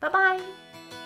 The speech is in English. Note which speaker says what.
Speaker 1: Bye bye.